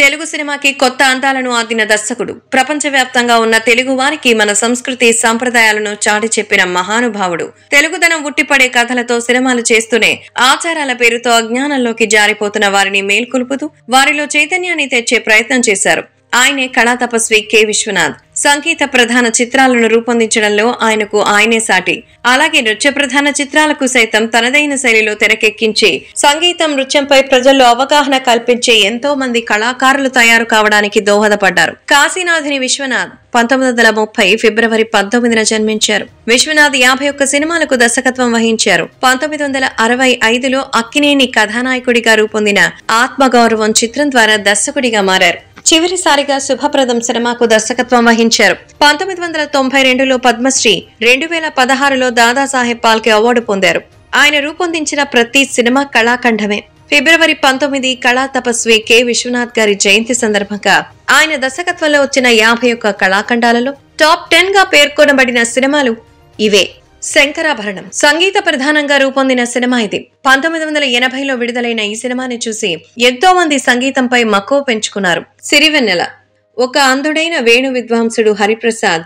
తెలుగు సినిమాకి కొత్త అందాలను ఆదిన దర్శకుడు ప్రపంచవ్యాప్తంగా ఉన్న తెలుగు వారికి మన సంస్కృతి సాంప్రదాయాలను చాటి చెప్పిన మహానుభావుడు తెలుగుదనం ఉట్టిపడే కథలతో సినిమాలు చేస్తూనే ఆచారాల పేరుతో అజ్ఞానంలోకి జారిపోతున్న వారిని మేల్కొల్పుతూ వారిలో చైతన్యాన్ని తెచ్చే ప్రయత్నం చేశారు ఆయనే కళాతపస్వి కె విశ్వనాథ్ సంగీత ప్రధాన చిత్రాలను రూపొందించడంలో ఆయనకు ఆయనే సాటి అలాగే నృత్య ప్రధాన చిత్రాలకు సైతం తనదైన శైలిలో తెరకెక్కించి సంగీతం నృత్యంపై ప్రజల్లో అవగాహన కల్పించే ఎంతో మంది కళాకారులు తయారు కావడానికి దోహదపడ్డారు కాశీనాథిని విశ్వనాథ్ పంతొమ్మిది వందల ముప్పై ఫిబ్రవరి పంతొమ్మిదిన జన్మించారు విశ్వనాథ్ యాభై ఒక్క సినిమాలకు దర్శకత్వం వహించారు పంతొమ్మిది వందల అరవై ఐదులో అక్కినేని కథానాయకుడిగా రూపొందిన ఆత్మగౌరవం చిత్రం ద్వారా దర్శకుడిగా మారారు చివరిసారిగా శుభప్రదం సినిమాకు దర్శకత్వం వహించారు పంతొమ్మిది వందల తొంభై రెండులో పద్మశ్రీ రెండు వేల పదహారులో దాదాసాహెబ్ పాల్కే అవార్డు పొందారు ఆయన రూపొందించిన ప్రతి సినిమా కళాఖండమే ఫిబ్రవరి పంతొమ్మిది కళా తపస్వి కె విశ్వనాథ్ గారి జయంతి సందర్భంగా ఆయన దర్శకత్వంలో వచ్చిన యాభై ఒక్క కళాఖండాలలో టాప్ టెన్ గా పేర్కొనబడిన సినిమాలు ఇవే శంకరాభరణం సంగీత ప్రధానంగా రూపొందిన సినిమా ఇది పంతొమ్మిది వందల ఎనభైలో విడుదలైన ఈ సినిమాని చూసి ఎంతో మంది సంగీతంపై మక్కువ పెంచుకున్నారు సిరివెన్నెల ఒక అంధుడైన వేణు విద్వాంసుడు హరిప్రసాద్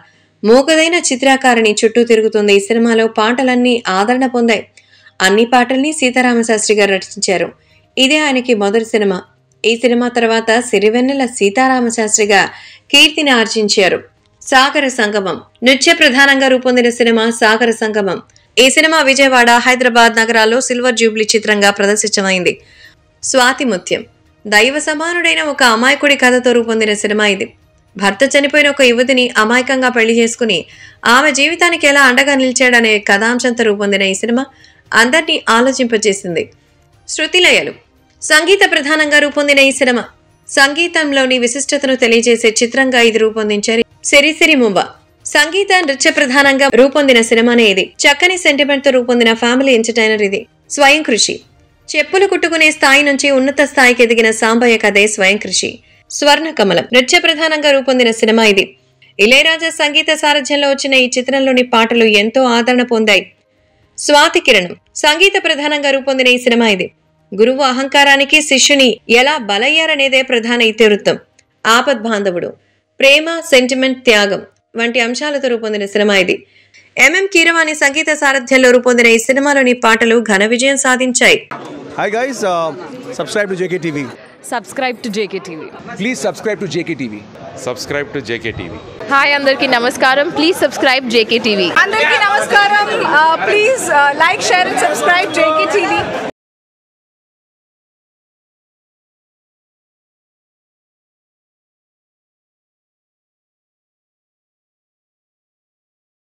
మూగదైన చిత్రకారిణి చుట్టూ తిరుగుతుంది ఈ సినిమాలో పాటలన్నీ ఆదరణ పొందాయి అన్ని పాటల్ని సీతారామశాస్త్రి గారు రచించారు ఇదే ఆయనకి మొదటి సినిమా ఈ సినిమా తర్వాత సిరివెన్నెల సీతారామశాస్త్రిగా కీర్తిని ఆర్జించారు సాగర సంగమం నృత్య ప్రధానంగా రూపొందిన సినిమా సాగర సంగమం ఈ సినిమా విజయవాడ హైదరాబాద్ నగరాల్లో సిల్వర్ జూబ్లీ చిత్రంగా ప్రదర్శించమైంది స్వాతిముత్యం దైవ సమానుడైన ఒక అమాయకుడి కథతో రూపొందిన సినిమా ఇది భర్త చనిపోయిన ఒక యువతిని అమాయకంగా పెళ్లి చేసుకుని ఆమె జీవితానికి ఎలా అండగా నిలిచాడనే కథాంశంతో రూపొందిన ఈ సినిమా అందరినీ ఆలోచింపజేసింది శృతిలయలు సంగీత ప్రధానంగా రూపొందిన ఈ సినిమా సంగీతంలోని విశిష్టతను తెలియజేసే చిత్రంగా ఇది రూపొందించారు సిరిసిరి ముంబ సంగీత నృత్య ప్రధానంగా రూపొందిన సినిమానే ఇది చక్కని సెంటిమెంట్ తో రూపొందిన ఫ్యామిలీ ఎంటర్టైనర్ ఇది స్వయం కృషి చెప్పులు కుట్టుకునే స్థాయి నుంచి ఉన్నత స్థాయికి ఎదిగిన సాంబయ్య కథే స్వయం కృషి స్వర్ణ కమలం నృత్య ప్రధానంగా రూపొందిన సినిమా ఇది ఇళయరాజా సంగీత సారథ్యంలో వచ్చిన ఈ చిత్రంలోని పాటలు ఎంతో ఆదరణ పొందాయి స్వాతి కిరణం సంగీత ప్రధానంగా రూపొందిన ఈ సినిమా ఇది గురువు అహంకారానికి శిష్యుని ఎలా బలయ్యారనేదే ప్రధాన ఇతివృత్తం బాంధవుడు ప్రేమ సెంటిమెంట్ త్యాగం వంటి అంశాలతో రూపొందిన సినిమా ఇది ఎంఎం కీరవాణి సంగీత సారథ్యంలో రూపొందిన ఈ సినిమాలోని పాటలు ఘన విజయం సాధించాయి hi guys subscribe to JK TV subscribe to JK TV please subscribe to JK TV subscribe to JK TV hi అందరికీ నమస్కారం ప్లీజ్ సబ్స్క్రైబ్ జేకే టీవీ అందరికీ నమస్కారం please like share and subscribe JK TV